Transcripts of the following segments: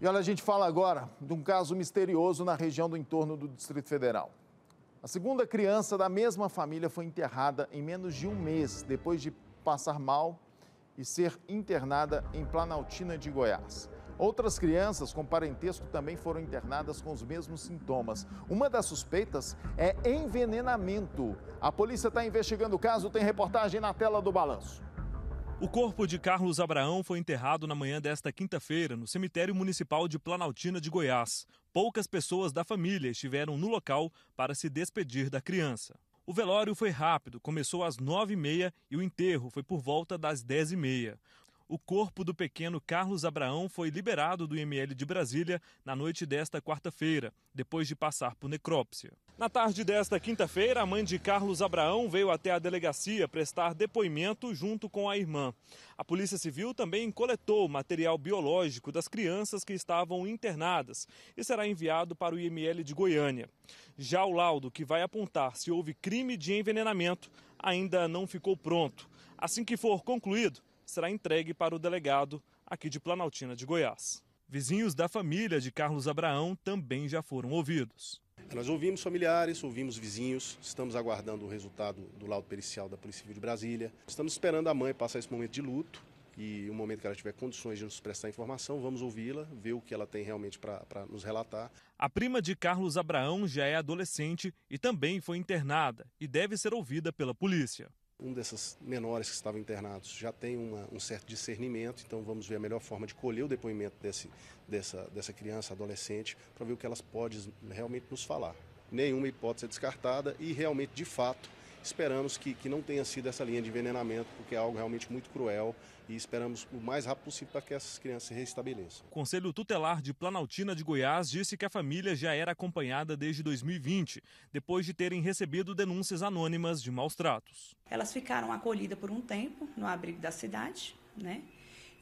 E olha, a gente fala agora de um caso misterioso na região do entorno do Distrito Federal. A segunda criança da mesma família foi enterrada em menos de um mês depois de passar mal e ser internada em Planaltina de Goiás. Outras crianças com parentesco também foram internadas com os mesmos sintomas. Uma das suspeitas é envenenamento. A polícia está investigando o caso, tem reportagem na tela do balanço. O corpo de Carlos Abraão foi enterrado na manhã desta quinta-feira no cemitério municipal de Planaltina de Goiás. Poucas pessoas da família estiveram no local para se despedir da criança. O velório foi rápido, começou às 9h30 e, o enterro foi por volta das 10h30 o corpo do pequeno Carlos Abraão foi liberado do IML de Brasília na noite desta quarta-feira, depois de passar por necrópsia. Na tarde desta quinta-feira, a mãe de Carlos Abraão veio até a delegacia prestar depoimento junto com a irmã. A Polícia Civil também coletou material biológico das crianças que estavam internadas e será enviado para o IML de Goiânia. Já o laudo que vai apontar se houve crime de envenenamento ainda não ficou pronto. Assim que for concluído, será entregue para o delegado aqui de Planaltina de Goiás. Vizinhos da família de Carlos Abraão também já foram ouvidos. Nós ouvimos familiares, ouvimos vizinhos, estamos aguardando o resultado do laudo pericial da Polícia Civil de Brasília. Estamos esperando a mãe passar esse momento de luto e o momento que ela tiver condições de nos prestar informação, vamos ouvi-la, ver o que ela tem realmente para nos relatar. A prima de Carlos Abraão já é adolescente e também foi internada e deve ser ouvida pela polícia um desses menores que estavam internados já tem uma, um certo discernimento, então vamos ver a melhor forma de colher o depoimento desse, dessa, dessa criança, adolescente, para ver o que elas podem realmente nos falar. Nenhuma hipótese é descartada e realmente, de fato, Esperamos que, que não tenha sido essa linha de envenenamento, porque é algo realmente muito cruel e esperamos o mais rápido possível para que essas crianças se restabeleçam. O Conselho Tutelar de Planaltina de Goiás disse que a família já era acompanhada desde 2020, depois de terem recebido denúncias anônimas de maus tratos. Elas ficaram acolhidas por um tempo no abrigo da cidade, né?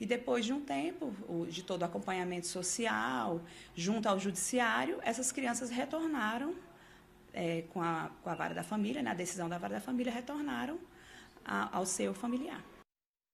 E depois de um tempo, de todo o acompanhamento social, junto ao judiciário, essas crianças retornaram é, com, a, com a vara da família, na né, decisão da vara da família, retornaram a, ao seu familiar.